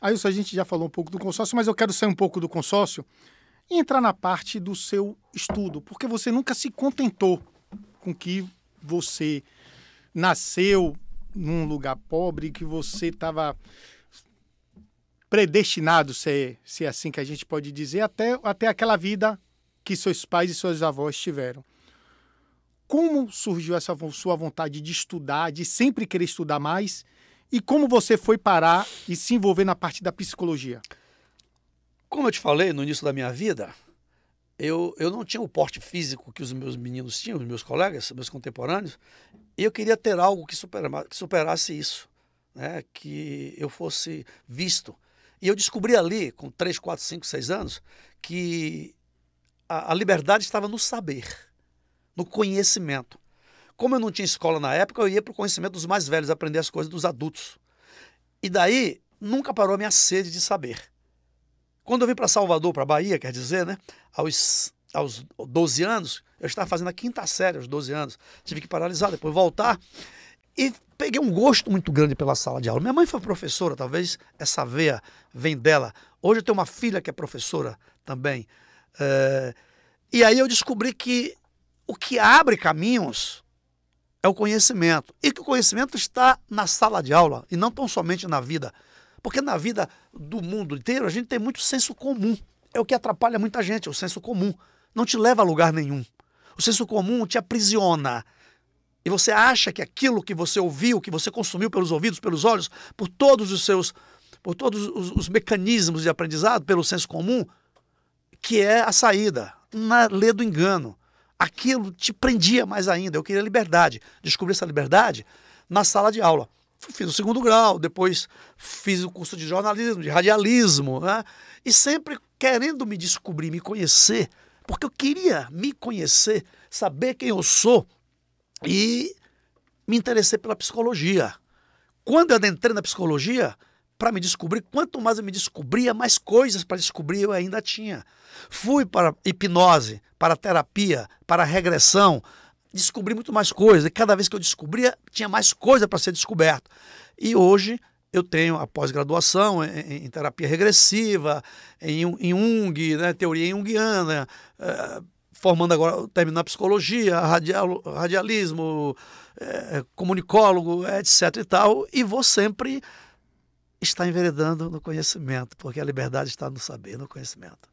Aí a gente já falou um pouco do consórcio, mas eu quero sair um pouco do consórcio e entrar na parte do seu estudo, porque você nunca se contentou com que você nasceu num lugar pobre, que você estava predestinado, se é, se é assim que a gente pode dizer, até, até aquela vida que seus pais e seus avós tiveram. Como surgiu essa sua vontade de estudar, de sempre querer estudar mais e como você foi parar e se envolver na parte da psicologia? Como eu te falei no início da minha vida, eu, eu não tinha o porte físico que os meus meninos tinham, os meus colegas, meus contemporâneos, e eu queria ter algo que, supera, que superasse isso, né? que eu fosse visto. E eu descobri ali, com 3, 4, 5, 6 anos, que a, a liberdade estava no saber, no conhecimento. Como eu não tinha escola na época, eu ia para o conhecimento dos mais velhos, aprender as coisas dos adultos. E daí, nunca parou a minha sede de saber. Quando eu vim para Salvador, para Bahia, quer dizer, né? Aos, aos 12 anos, eu estava fazendo a quinta série aos 12 anos. Tive que paralisar, depois voltar. E peguei um gosto muito grande pela sala de aula. Minha mãe foi professora, talvez essa veia vem dela. Hoje eu tenho uma filha que é professora também. É... E aí eu descobri que o que abre caminhos é o conhecimento. E que o conhecimento está na sala de aula e não tão somente na vida. Porque na vida do mundo inteiro a gente tem muito senso comum. É o que atrapalha muita gente, é o senso comum. Não te leva a lugar nenhum. O senso comum te aprisiona. E você acha que aquilo que você ouviu, que você consumiu pelos ouvidos, pelos olhos, por todos os seus, por todos os, os mecanismos de aprendizado, pelo senso comum, que é a saída. Na lei do engano aquilo te prendia mais ainda. Eu queria liberdade. Descobri essa liberdade na sala de aula. Fiz o segundo grau, depois fiz o curso de jornalismo, de radialismo, né? e sempre querendo me descobrir, me conhecer, porque eu queria me conhecer, saber quem eu sou e me interessei pela psicologia. Quando eu entrei na psicologia, para me descobrir. Quanto mais eu me descobria, mais coisas para descobrir eu ainda tinha. Fui para hipnose, para terapia, para regressão, descobri muito mais coisas. E cada vez que eu descobria, tinha mais coisa para ser descoberto. E hoje eu tenho a pós-graduação em, em, terapia regressiva, em, em Jung, né, teoria junguiana, eh, formando agora, terminando a psicologia, radial, radialismo, eh, comunicólogo, etc e tal, e vou sempre está enveredando no conhecimento, porque a liberdade está no saber, no conhecimento.